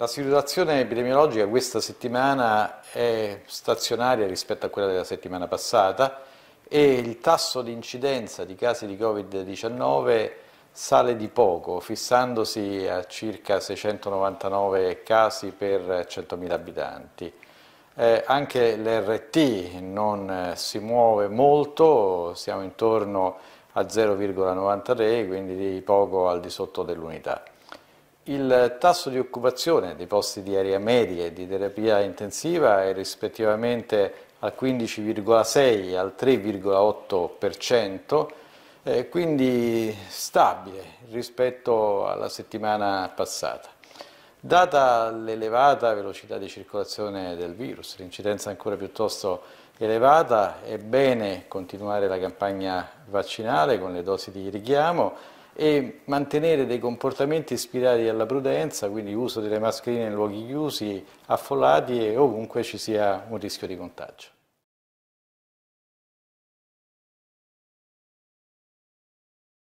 La situazione epidemiologica questa settimana è stazionaria rispetto a quella della settimana passata e il tasso di incidenza di casi di Covid-19 sale di poco, fissandosi a circa 699 casi per 100.000 abitanti. Eh, anche l'RT non si muove molto, siamo intorno a 0,93, quindi di poco al di sotto dell'unità il tasso di occupazione dei posti di area media e di terapia intensiva è rispettivamente al 15,6 e al 3,8%, eh, quindi stabile rispetto alla settimana passata. Data l'elevata velocità di circolazione del virus, l'incidenza ancora piuttosto elevata, è bene continuare la campagna vaccinale con le dosi di richiamo e mantenere dei comportamenti ispirati alla prudenza, quindi uso delle mascherine in luoghi chiusi, affollati e ovunque ci sia un rischio di contagio.